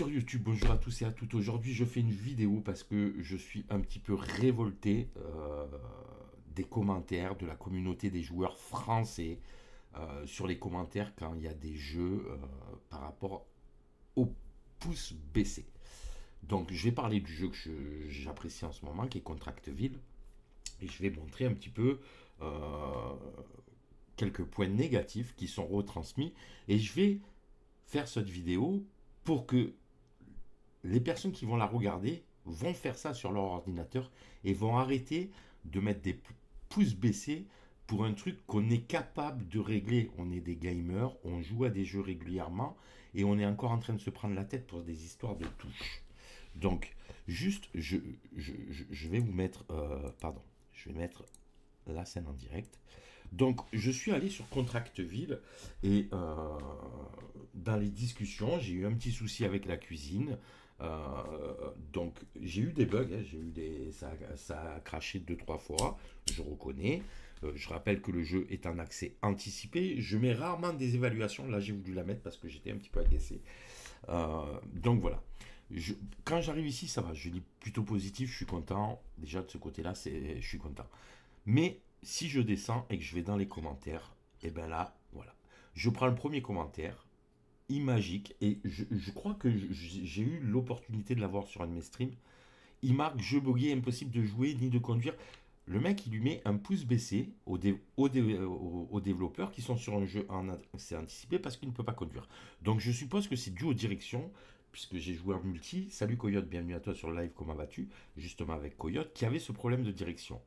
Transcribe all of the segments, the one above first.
sur YouTube. Bonjour à tous et à toutes. Aujourd'hui, je fais une vidéo parce que je suis un petit peu révolté euh, des commentaires de la communauté des joueurs français euh, sur les commentaires quand il y a des jeux euh, par rapport au pouce baissé. Donc, je vais parler du jeu que j'apprécie en ce moment, qui est Contractville, et je vais montrer un petit peu quelques points négatifs qui sont retransmis, et je vais faire cette vidéo pour que les personnes qui vont la regarder vont faire ça sur leur ordinateur et vont arrêter de mettre des pouces baissés pour un truc qu'on est capable de régler. On est des gamers, on joue à des jeux régulièrement et on est encore en train de se prendre la tête pour des histoires de touches. Donc, juste, je, vais vous mettre, euh, pardon, je vais mettre la scène en direct. Donc, je suis allé sur Contractville et euh, dans les discussions, j'ai eu un petit souci avec la cuisine. Euh, donc j'ai eu des bugs, hein, j'ai eu des, ça, a craché deux trois fois, je reconnais. Euh, je rappelle que le jeu est en accès anticipé. Je mets rarement des évaluations. Là, j'ai voulu la mettre parce que j'étais un petit peu agacé. Euh, donc voilà. quand j'arrive ici, ça va. Je dis plutôt positif, je suis content. Déjà, de ce côté-là, je suis content. Mais si je descends et que je vais dans les commentaires, et eh ben là, voilà. Je prends le premier commentaire magique Et je, crois que j'ai eu l'opportunité de l'avoir sur un de mes streams. Il marque jeu bogué, impossible de jouer ni de conduire. Le mec, il lui met un pouce baissé aux, aux, développeurs qui sont sur un jeu en c'est anticipé parce qu'il ne peut pas conduire. Donc je suppose que c'est dû aux directions, puisque j'ai joué en multi. Salut Coyote, bienvenue à toi sur le live Comment vas-tu Justement avec Coyote, qui avait ce problème de direction.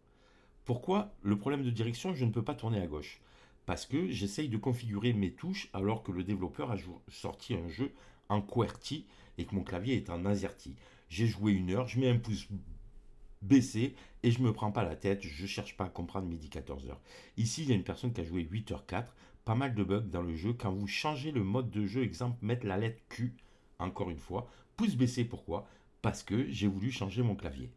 Pourquoi le problème de direction, je ne peux pas tourner à gauche parce que j'essaye de configurer mes touches alors que le développeur a sorti un jeu en QWERTY et que mon clavier est en AZERTY. J'ai joué une heure, je mets un pouce baissé et je me prends pas la tête, je cherche pas à comprendre midi 14 heures. Ici, il y a une personne qui a joué 8h04, pas mal de bugs dans le jeu. Quand vous changez le mode de jeu, exemple, mettre la lettre Q, encore une fois, pouce baissé, pourquoi Parce que j'ai voulu changer mon clavier.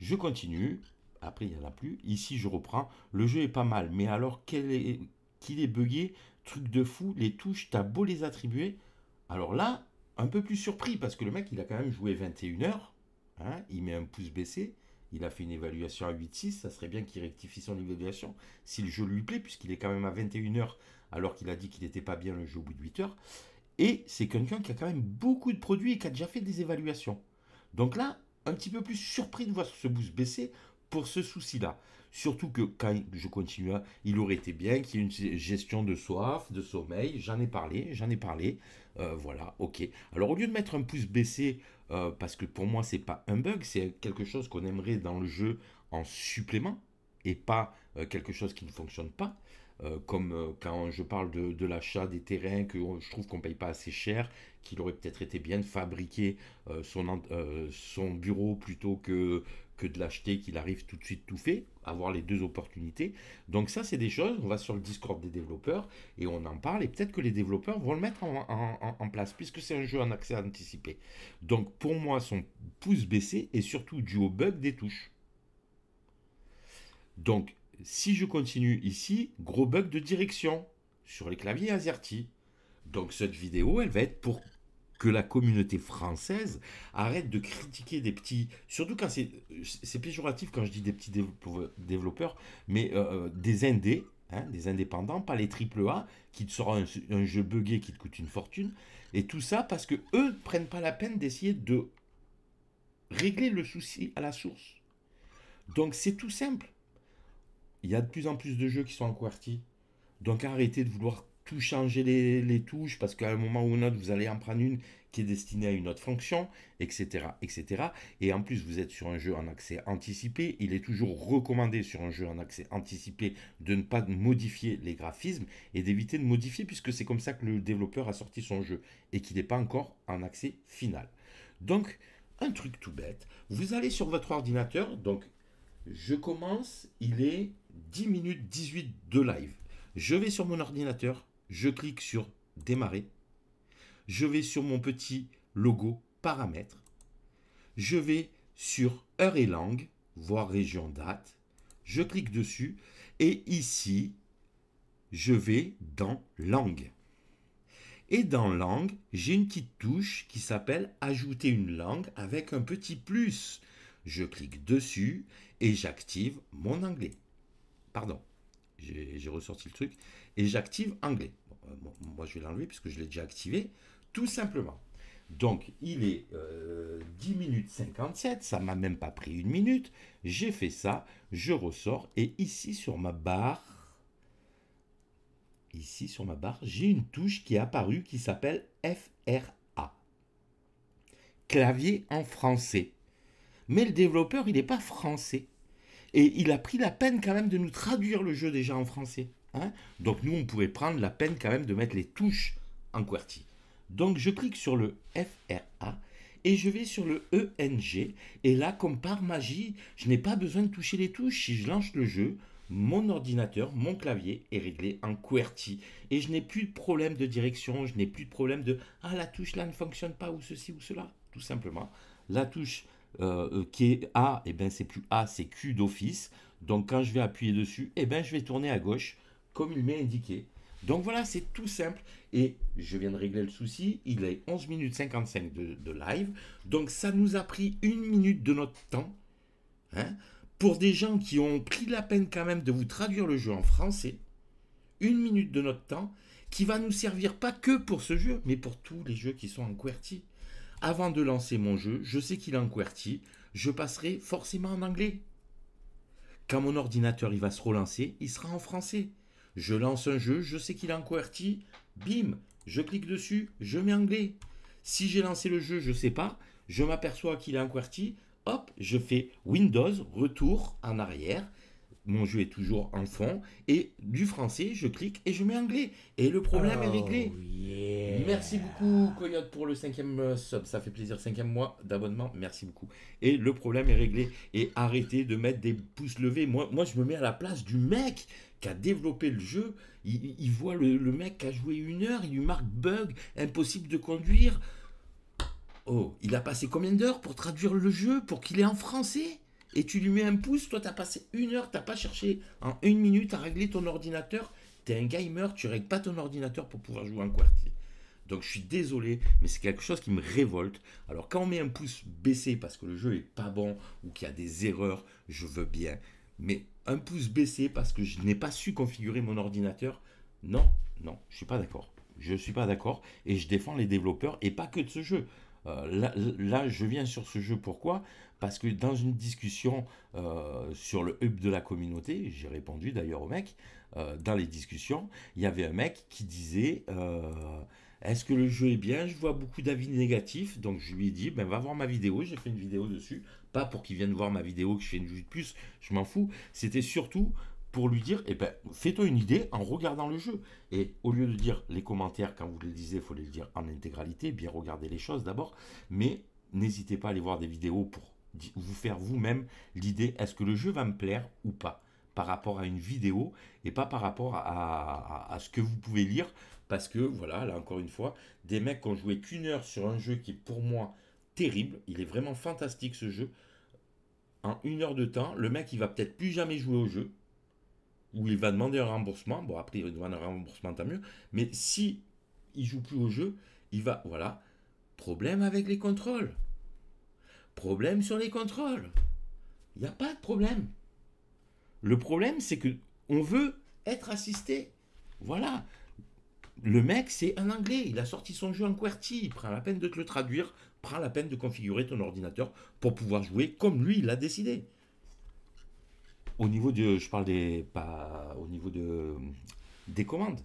Je continue, après, il n'y en a plus. Ici, je reprends. Le jeu est pas mal, mais alors qu'il est, qui est buggé, truc de fou, les touches, t'as beau les attribuer. Alors là, un peu plus surpris, parce que le mec, il a quand même joué 21 heures. Hein. il met un pouce baissé. Il a fait une évaluation à 8-6, ça serait bien qu'il rectifie son évaluation si le jeu lui plaît, puisqu'il est quand même à 21h alors qu'il a dit qu'il n'était pas bien le jeu au bout de 8 heures. Et c'est quelqu'un qui a quand même beaucoup de produits et qui a déjà fait des évaluations. Donc là, un petit peu plus surpris de voir ce boost baisser, pour ce souci-là. Surtout que quand je continue, hein, il aurait été bien qu'il y ait une gestion de soif, de sommeil. J'en ai parlé, j'en ai parlé. Euh, voilà, ok. Alors au lieu de mettre un pouce baissé, euh, parce que pour moi c'est pas un bug, c'est quelque chose qu'on aimerait dans le jeu en supplément et pas euh, quelque chose qui ne fonctionne pas. comme quand je parle de, l'achat des terrains que je trouve qu'on ne paye pas assez cher, qu'il aurait peut-être été bien de fabriquer son bureau plutôt que que de l'acheter, qu'il arrive tout de suite tout fait, avoir les deux opportunités. Donc ça, c'est des choses, on va sur le Discord des développeurs et on en parle, et peut-être que les développeurs vont le mettre en, place, puisque c'est un jeu en accès anticipé. Donc pour moi, son pouce baissé est surtout dû au bug des touches. Donc si je continue ici, gros bug de direction sur les claviers AZERTY. Donc cette vidéo, elle va être pour que la communauté française arrête de critiquer des petits, surtout quand c'est péjoratif quand je dis des petits développeurs, mais euh, euh, des indés, hein, des indépendants, pas les triple A, qui te sera un, jeu buggé qui te coûte une fortune, et tout ça parce que eux prennent pas la peine d'essayer de régler le souci à la source. Donc c'est tout simple. Il y a de plus en plus de jeux qui sont en QWERTY. Donc arrêtez de vouloir tout changer les, touches parce qu'à un moment ou un autre, vous allez en prendre une qui est destinée à une autre fonction, etc., etc. Et en plus, vous êtes sur un jeu en accès anticipé. Il est toujours recommandé sur un jeu en accès anticipé de ne pas modifier les graphismes et d'éviter de modifier puisque c'est comme ça que le développeur a sorti son jeu et qu'il n'est pas encore en accès final. Donc, un truc tout bête. Vous allez sur votre ordinateur, donc je commence, il est 10 minutes 18 de live. Je vais sur mon ordinateur, je clique sur démarrer. Je vais sur mon petit logo paramètres. Je vais sur heure et langue, voire région date. Je clique dessus et ici, je vais dans langue. Et dans langue, j'ai une petite touche qui s'appelle ajouter une langue avec un petit plus. Je clique dessus et j'active mon anglais. Pardon, j'ai ressorti le truc. Et j'active anglais. Euh, moi je vais l'enlever puisque je l'ai déjà activé, tout simplement. Donc il est 10 euh, minutes 57, ça m'a même pas pris une minute, j'ai fait ça, je ressors et ici sur ma barre, ici sur ma barre, j'ai une touche qui est apparue qui s'appelle FRA, clavier en français. Mais le développeur il n'est pas français, et il a pris la peine quand même de nous traduire le jeu déjà en français. Hein. Donc nous, on pouvait prendre la peine quand même de mettre les touches en QWERTY. Donc je clique sur le FRA et je vais sur le ENG. Et là, comme par magie, je n'ai pas besoin de toucher les touches. Si je lance le jeu, mon ordinateur, mon clavier est réglé en QWERTY. Et je n'ai plus de problème de direction, je n'ai plus de problème de Ah, la touche là ne fonctionne pas ou ceci ou cela. Tout simplement, la touche euh, euh, qui est A, et eh ben c'est plus A, c'est Q d'office. Donc quand je vais appuyer dessus, et eh ben je vais tourner à gauche, comme il m'est indiqué. Donc voilà, c'est tout simple. Et je viens de régler le souci, il est 11 minutes 55 de, de live. Donc ça nous a pris une minute de notre temps. Hein. pour des gens qui ont pris la peine quand même de vous traduire le jeu en français, une minute de notre temps, qui va nous servir pas que pour ce jeu, mais pour tous les jeux qui sont en QWERTY. Avant de lancer mon jeu, je sais qu'il est en QWERTY, je passerai forcément en anglais. Quand mon ordinateur il va se relancer, il sera en français. Je lance un jeu, je sais qu'il est en QWERTY, bim, je clique dessus, je mets anglais. Si j'ai lancé le jeu, je ne sais pas, je m'aperçois qu'il est en QWERTY, hop, je fais Windows, retour en arrière, mon jeu est toujours en fond, et du français, je clique et je mets anglais. Et le problème est réglé. Oh, Merci beaucoup, Coyote, pour le cinquième sub. Ça fait plaisir, cinquième mois d'abonnement. Merci beaucoup. Et le problème est réglé. Et arrêtez de mettre des pouces levés. Moi, moi je me mets à la place du mec qui a développé le jeu. Il, voit le, mec qui a joué une heure, il lui marque bug, impossible de conduire. Oh, il a passé combien d'heures pour traduire le jeu, pour qu'il ait en français et tu lui mets un pouce, toi tu as passé une heure, t'as pas cherché en une minute à régler ton ordinateur. T'es un gamer, tu règles pas ton ordinateur pour pouvoir jouer en Quartier. Donc je suis désolé, mais c'est quelque chose qui me révolte. Alors quand on met un pouce baissé parce que le jeu est pas bon ou qu'il y a des erreurs, je veux bien. Mais un pouce baissé parce que je n'ai pas su configurer mon ordinateur, non, non, je suis pas d'accord. Je suis pas d'accord et je défends les développeurs et pas que de ce jeu. Euh, là, je viens sur ce jeu. Pourquoi Parce que dans une discussion euh, sur le hub de la communauté, j'ai répondu d'ailleurs au mec, euh, dans les discussions, il y avait un mec qui disait Est-ce que le jeu est bien Je vois beaucoup d'avis négatifs. Donc je lui ai dit ben, Va voir ma vidéo. J'ai fait une vidéo dessus. Pas pour qu'il vienne voir ma vidéo que je fais une vue de plus, je m'en fous. C'était surtout pour lui dire, eh ben, fais-toi une idée en regardant le jeu. Et au lieu de dire les commentaires, quand vous le lisez, il faut les dire en intégralité, bien regarder les choses d'abord, mais n'hésitez pas à aller voir des vidéos pour vous faire vous-même l'idée, est-ce que le jeu va me plaire ou pas par rapport à une vidéo et pas par rapport à, ce que vous pouvez lire. Parce que, voilà, là encore une fois, des mecs qui ont joué qu'une heure sur un jeu qui est pour moi terrible, il est vraiment fantastique ce jeu. En une heure de temps, le mec il va peut-être plus jamais jouer au jeu, où il va demander un remboursement. Bon, après, il va demander un remboursement, tant mieux. Mais si il joue plus au jeu, il va. Voilà. Problème avec les contrôles. Problème sur les contrôles. Il n'y a pas de problème. Le problème, c'est que on veut être assisté. Voilà. Le mec, c'est un anglais. Il a sorti son jeu en QWERTY. Il prend la peine de te le traduire. prend la peine de configurer ton ordinateur pour pouvoir jouer comme lui, il l'a décidé au niveau de, je parle des, pas au niveau de des commandes.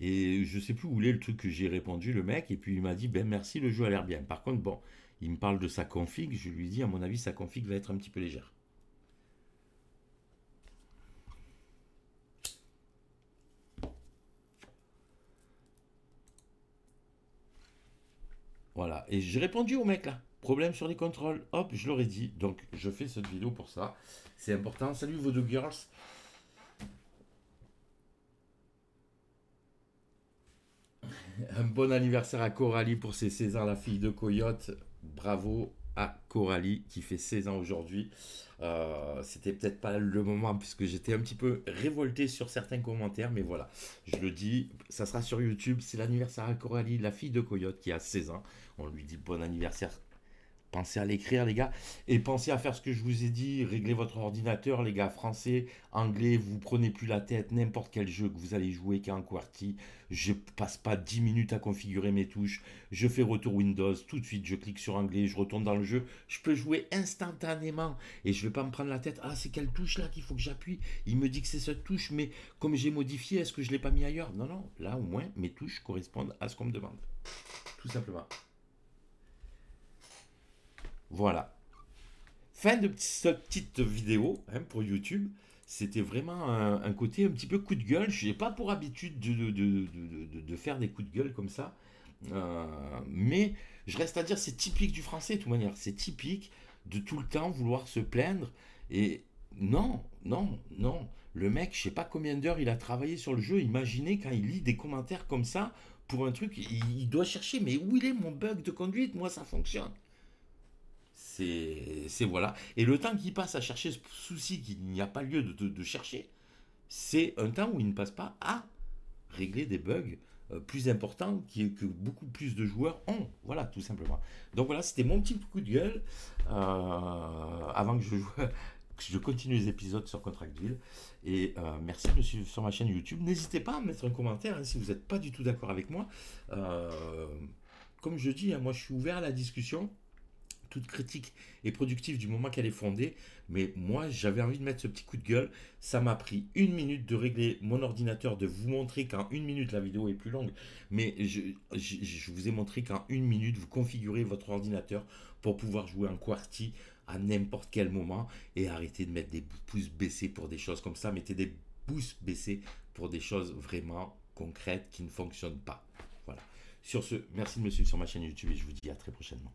Et je sais plus où est le truc que j'ai répondu le mec et puis il m'a dit ben merci le jeu a l'air bien. Par contre bon, il me parle de sa config, je lui dis à mon avis sa config va être un petit peu légère. Voilà, et j'ai répondu au mec là. Problème sur les contrôles, hop, je l'aurais dit, donc je fais cette vidéo pour ça. C'est important. Salut vos deux girls. Un bon anniversaire à Coralie pour ses 16 ans, la fille de Coyote. Bravo à Coralie qui fait 16 ans aujourd'hui. Euh, c'était peut-être pas le moment puisque j'étais un petit peu révolté sur certains commentaires, mais voilà, je le dis, ça sera sur YouTube. C'est l'anniversaire à Coralie, la fille de Coyote qui a 16 ans. On lui dit bon anniversaire Pensez à l'écrire, les gars. Et pensez à faire ce que je vous ai dit. Réglez votre ordinateur, les gars. Français, anglais, vous prenez plus la tête. N'importe quel jeu que vous allez jouer qui est en QWERTY. Je passe pas 10 minutes à configurer mes touches. Je fais retour Windows. Tout de suite, je clique sur anglais. Je retourne dans le jeu. Je peux jouer instantanément. Et je ne vais pas me prendre la tête. Ah, c'est quelle touche là qu'il faut que j'appuie Il me dit que c'est cette touche. Mais comme j'ai modifié, est-ce que je l'ai pas mis ailleurs Non, non. Là, au moins, mes touches correspondent à ce qu'on me demande. Tout simplement. Voilà. Fin de cette petite vidéo hein, pour YouTube. C'était vraiment un, côté un petit peu coup de gueule. Je n'ai pas pour habitude de, faire des coups de gueule comme ça. Euh, mais je reste à dire, c'est typique du français de toute manière. C'est typique de tout le temps vouloir se plaindre. Et non, non, non. Le mec, je ne sais pas combien d'heures il a travaillé sur le jeu. Imaginez quand il lit des commentaires comme ça pour un truc, il, il doit chercher. Mais où il est mon bug de conduite Moi, ça fonctionne. C'est voilà. Et le temps qu'il passe à chercher ce souci qu'il n'y a pas lieu de, chercher, c'est un temps où il ne passe pas à régler des bugs euh, plus importants que beaucoup plus de joueurs ont. Voilà, tout simplement. Donc voilà, c'était mon petit coup de gueule euh, avant que je je continue les épisodes sur Contractville. Et euh, merci de me suivre sur ma chaîne YouTube. N'hésitez pas à mettre un commentaire hein, si vous n'êtes pas du tout d'accord avec moi. comme je dis, hein, moi je suis ouvert à la discussion toute critique et productive du moment qu'elle est fondée, mais moi j'avais envie de mettre ce petit coup de gueule. Ça m'a pris une minute de régler mon ordinateur, de vous montrer qu'en une minute la vidéo est plus longue, mais je, vous ai montré qu'en une minute vous configurez votre ordinateur pour pouvoir jouer un QWERTY à n'importe quel moment et arrêter de mettre des pouces baissés pour des choses comme ça, mettez des pouces baissés pour des choses vraiment concrètes qui ne fonctionnent pas. Voilà. Sur ce, merci de me suivre sur ma chaîne YouTube et je vous dis à très prochainement.